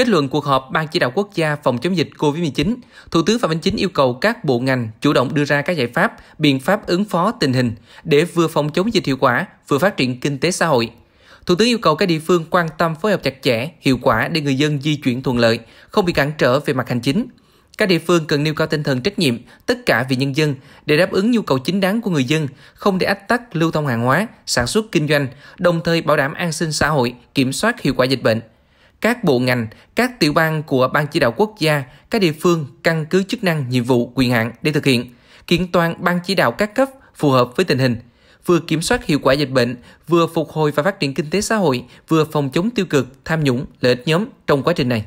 Kết luận cuộc họp Ban chỉ đạo quốc gia phòng chống dịch COVID-19, Thủ tướng Phạm Minh Chính yêu cầu các bộ ngành chủ động đưa ra các giải pháp, biện pháp ứng phó tình hình để vừa phòng chống dịch hiệu quả, vừa phát triển kinh tế xã hội. Thủ tướng yêu cầu các địa phương quan tâm phối hợp chặt chẽ, hiệu quả để người dân di chuyển thuận lợi, không bị cản trở về mặt hành chính. Các địa phương cần nêu cao tinh thần trách nhiệm, tất cả vì nhân dân để đáp ứng nhu cầu chính đáng của người dân, không để ách tắc lưu thông hàng hóa, sản xuất kinh doanh, đồng thời bảo đảm an sinh xã hội, kiểm soát hiệu quả dịch bệnh các bộ ngành, các tiểu ban của Ban chỉ đạo quốc gia, các địa phương căn cứ chức năng, nhiệm vụ, quyền hạn để thực hiện, kiện toàn Ban chỉ đạo các cấp phù hợp với tình hình, vừa kiểm soát hiệu quả dịch bệnh, vừa phục hồi và phát triển kinh tế xã hội, vừa phòng chống tiêu cực, tham nhũng, lợi ích nhóm trong quá trình này.